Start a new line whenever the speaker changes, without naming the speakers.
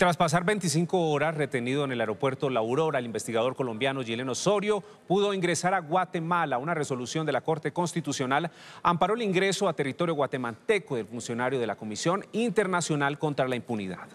Tras pasar 25 horas retenido en el aeropuerto La Aurora, el investigador colombiano Gileno Osorio pudo ingresar a Guatemala. Una resolución de la Corte Constitucional amparó el ingreso a territorio guatemalteco del funcionario de la Comisión Internacional contra la Impunidad.